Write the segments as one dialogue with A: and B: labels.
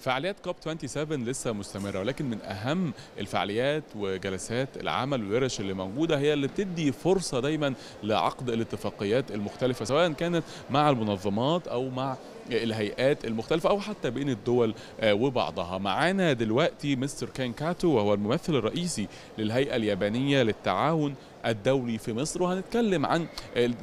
A: فعاليات كوب 27 لسه مستمرة ولكن من أهم الفعاليات وجلسات العمل والورش اللي موجودة هي اللي بتدي فرصة دايما لعقد الاتفاقيات المختلفة سواء كانت مع المنظمات أو مع الهيئات المختلفة أو حتى بين الدول آه، وبعضها معانا دلوقتي مستر كان كاتو وهو الممثل الرئيسي للهيئة اليابانية للتعاون الدولي في مصر وهنتكلم عن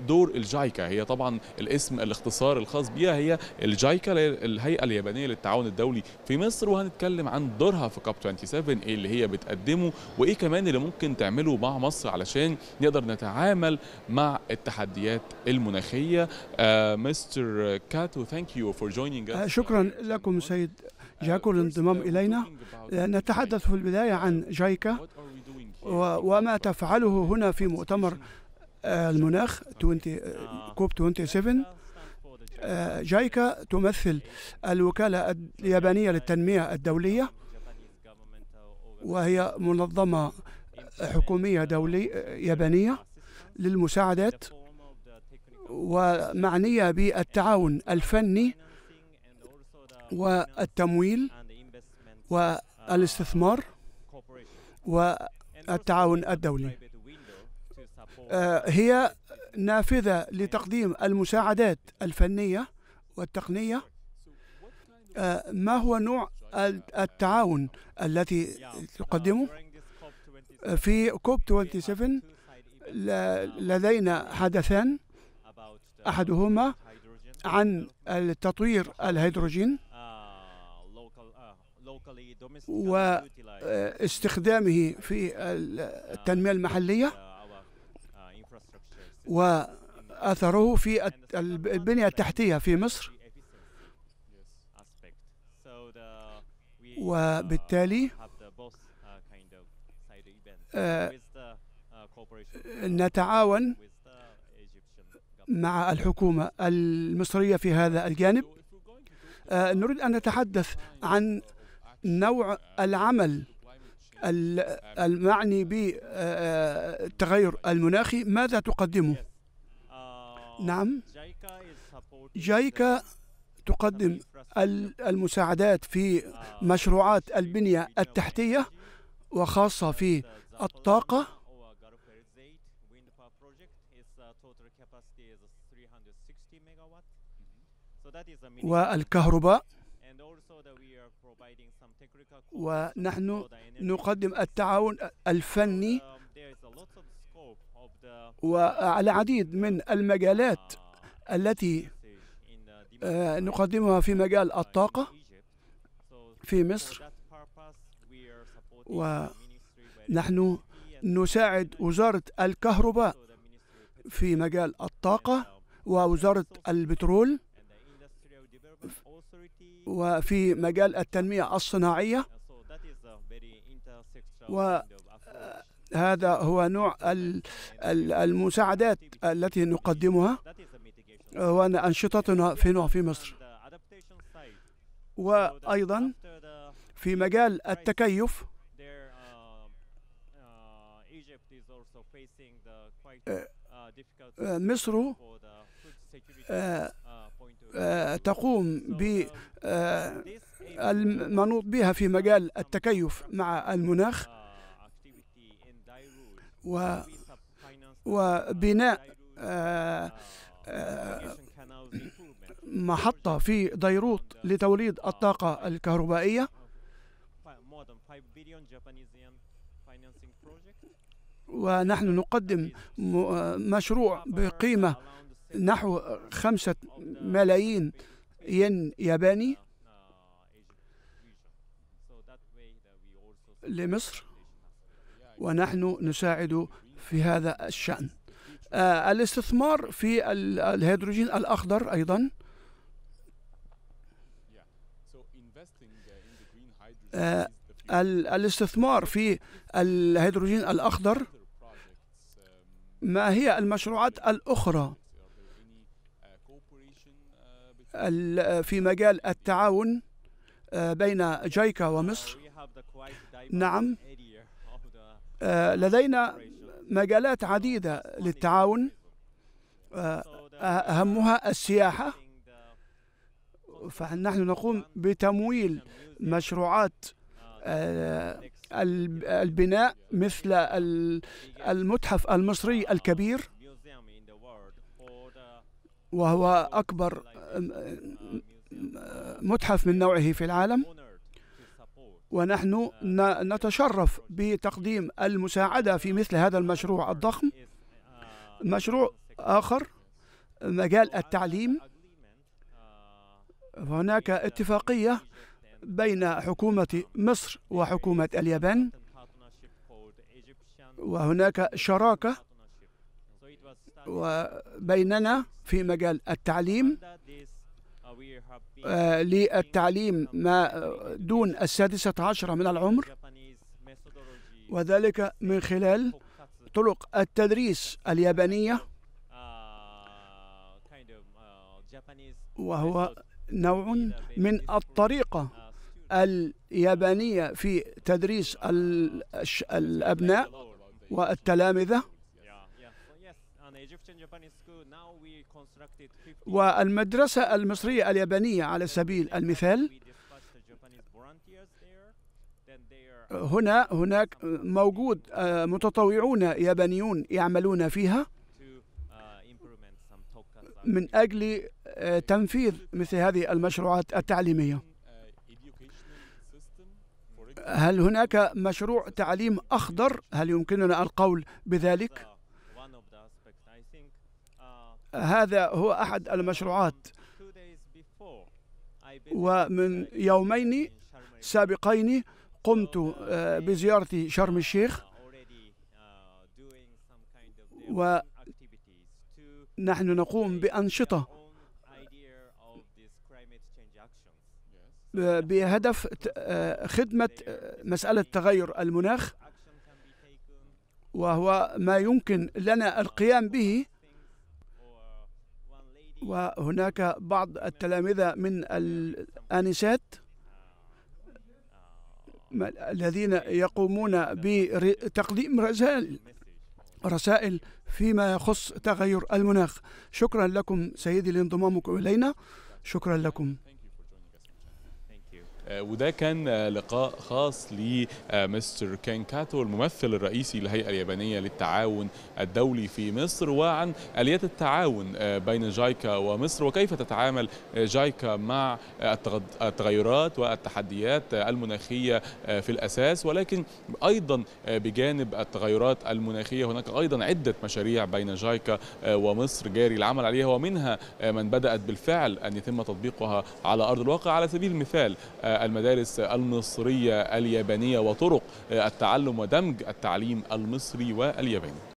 A: دور الجايكا هي طبعا الاسم الاختصار الخاص بها هي الجايكا الهيئه اليابانيه للتعاون الدولي في مصر وهنتكلم عن دورها في كاب 27 ايه اللي هي بتقدمه وايه كمان اللي ممكن تعمله مع مصر علشان نقدر نتعامل مع التحديات المناخيه آه، مستر كاتو ثانك آه،
B: شكرا لكم سيد جاكو للانضمام إلينا آه، نتحدث في البداية عن جايكا وما تفعله هنا في مؤتمر آه، المناخ 20 كوب 27 جايكا تمثل الوكالة اليابانية للتنمية الدولية وهي منظمة حكومية دولية يابانية للمساعدات ومعنية بالتعاون الفني والتمويل والاستثمار والتعاون الدولي آه، هي نافذة لتقديم المساعدات الفنية والتقنية آه، ما هو نوع التعاون الذي تقدمه آه، في كوب 27 لدينا حدثان أحدهما عن تطوير الهيدروجين واستخدامه في التنمية المحلية وأثره في البنية التحتية في مصر
A: وبالتالي آه، نتعاون
B: مع الحكومة المصرية في هذا الجانب آه، نريد أن نتحدث عن نوع العمل المعني بالتغير آه، المناخي ماذا تقدمه؟ نعم جايكا تقدم المساعدات في مشروعات البنية التحتية وخاصة في الطاقة
A: والكهرباء ونحن
B: نقدم التعاون الفني um, وعلى عديد من المجالات uh, التي آه، نقدمها في مجال uh, الطاقة في مصر ونحن نساعد وزارة الكهرباء في مجال الطاقة um, ووزارة البترول وفي مجال التنمية الصناعية وهذا آه، هو نوع المساعدات التي نقدمها وأنشطتنا أنشطتنا في نوع في مصر وأيضا في مجال التكيف
A: آه، آه، مصر
B: آه، تقوم ب آه، المنوط بها في مجال التكيف مع المناخ و وبناء آه،
A: محطة
B: في ديروت لتوليد الطاقة الكهربائية ونحن نقدم مشروع بقيمة نحو خمسة ملايين ين ياباني لمصر ونحن نساعد في هذا الشأن آه، آه، الاستثمار في الهيدروجين الأخضر أيضا الاستثمار في الهيدروجين الأخضر ما هي المشروعات الأخرى في مجال التعاون آه، بين جايكا ومصر نعم آه، لدينا مجالات عديدة للتعاون آه، أهمها السياحة فنحن نقوم بتمويل مشروعات آه، البناء مثل المتحف المصري الكبير وهو أكبر متحف من نوعه في العالم ونحن نتشرف بتقديم المساعدة في مثل هذا المشروع الضخم مشروع آخر مجال التعليم هناك اتفاقية بين حكومة مصر وحكومة اليابان وهناك شراكة وبيننا في مجال التعليم آه، للتعليم ما دون السادسة عشرة من العمر وذلك من خلال طرق التدريس اليابانية وهو نوع من الطريقة اليابانية في تدريس الأبناء والتلامذة والمدرسة المصرية اليابانية على سبيل المثال هنا هناك موجود آه، متطوعون يابانيون يعملون فيها من أجل آه، تنفيذ مثل هذه المشروعات التعليمية هل هناك مشروع تعليم أخضر؟ هل يمكننا القول بذلك؟ هذا هو أحد المشروعات ومن يومين سابقين قمت آه، بزيارة شرم الشيخ ونحن نقوم بأنشطة بهدف آه، خدمة آه، مسألة تغير المناخ وهو ما يمكن لنا القيام به وهناك بعض التلامذة من الآنسات الذين يقومون بتقديم رسائل رسائل فيما يخص تغير المناخ شكرا لكم سيدي لانضمامكم إلينا شكرا لكم
A: آه، وده كان آه، لقاء خاص لمستر آه، كين كاتو الممثل الرئيسي للهيئة اليابانية للتعاون الدولي في مصر وعن آليات التعاون بين جايكا ومصر وكيف تتعامل جايكا مع التغيرات والتحديات المناخية في الأساس ولكن أيضا بجانب التغيرات المناخية هناك أيضا عدة مشاريع بين جايكا ومصر جاري العمل عليها ومنها من بدأت بالفعل أن يتم تطبيقها على أرض الواقع على سبيل المثال المدارس المصرية اليابانية وطرق التعلم ودمج التعليم المصري والياباني